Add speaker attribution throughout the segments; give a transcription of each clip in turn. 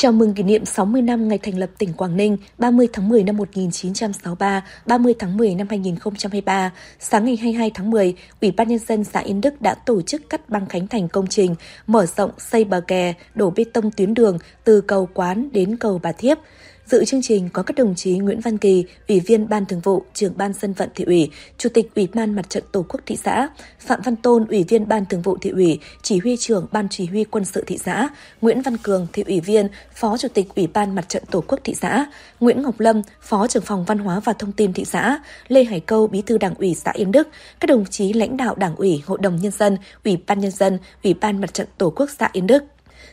Speaker 1: Chào mừng kỷ niệm 60 năm ngày thành lập tỉnh Quảng Ninh, 30 tháng 10 năm 1963, 30 tháng 10 năm 2023. Sáng ngày 22 tháng 10, Ủy ban Nhân dân xã Yên Đức đã tổ chức cắt băng khánh thành công trình, mở rộng xây bờ kè, đổ bê tông tuyến đường từ cầu Quán đến cầu Bà Thiếp. Dự chương trình có các đồng chí Nguyễn Văn Kỳ, Ủy viên Ban Thường vụ, Trưởng ban Dân vận thị ủy, Chủ tịch Ủy ban Mặt trận Tổ quốc thị xã, Phạm Văn Tôn, Ủy viên Ban Thường vụ thị ủy, Chỉ huy trưởng Ban Chỉ huy quân sự thị xã, Nguyễn Văn Cường, thị ủy viên, Phó Chủ tịch Ủy ban Mặt trận Tổ quốc thị xã, Nguyễn Ngọc Lâm, Phó trưởng phòng Văn hóa và Thông tin thị xã, Lê Hải Câu, Bí thư Đảng ủy xã Yên Đức, các đồng chí lãnh đạo Đảng ủy, Hội đồng nhân dân, Ủy ban nhân dân, Ủy ban Mặt trận Tổ quốc xã Yên Đức.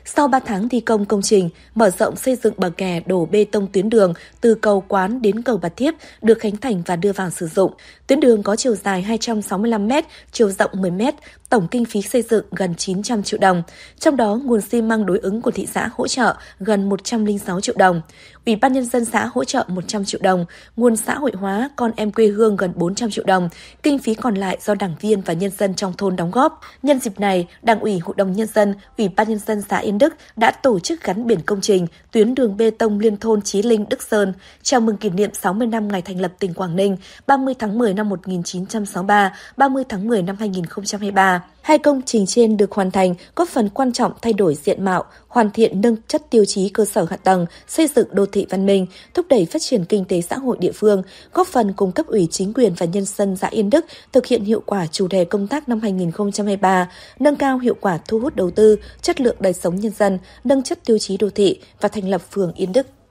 Speaker 1: Sau 3 tháng thi công công trình, mở rộng xây dựng bờ kè đổ bê tông tuyến đường từ cầu Quán đến cầu Bà Thiếp được khánh thành và đưa vào sử dụng. Tuyến đường có chiều dài 265 m, chiều rộng 10 m, tổng kinh phí xây dựng gần 900 triệu đồng. Trong đó, nguồn xi măng đối ứng của thị xã hỗ trợ gần 106 triệu đồng. Ủy ban nhân dân xã hỗ trợ 100 triệu đồng, nguồn xã hội hóa con em quê hương gần 400 triệu đồng, kinh phí còn lại do đảng viên và nhân dân trong thôn đóng góp. Nhân dịp này, Đảng ủy Hội đồng nhân dân, Ủy ban nhân dân xã Yên Đức đã tổ chức gắn biển công trình tuyến đường bê tông liên thôn Chí Linh Đức Sơn chào mừng kỷ niệm 60 năm ngày thành lập tỉnh Quảng Ninh 30 tháng 10 năm 1963, 30 tháng 10 năm 2023. Hai công trình trên được hoàn thành góp phần quan trọng thay đổi diện mạo, hoàn thiện nâng chất tiêu chí cơ sở hạ tầng, xây dựng đô thị văn minh, thúc đẩy phát triển kinh tế xã hội địa phương, góp phần cùng cấp ủy chính quyền và nhân dân xã Yên Đức thực hiện hiệu quả chủ đề công tác năm 2023, nâng cao hiệu quả thu hút đầu tư, chất lượng đời sống nhân dân, nâng chất tiêu chí đô thị và thành lập phường Yên Đức.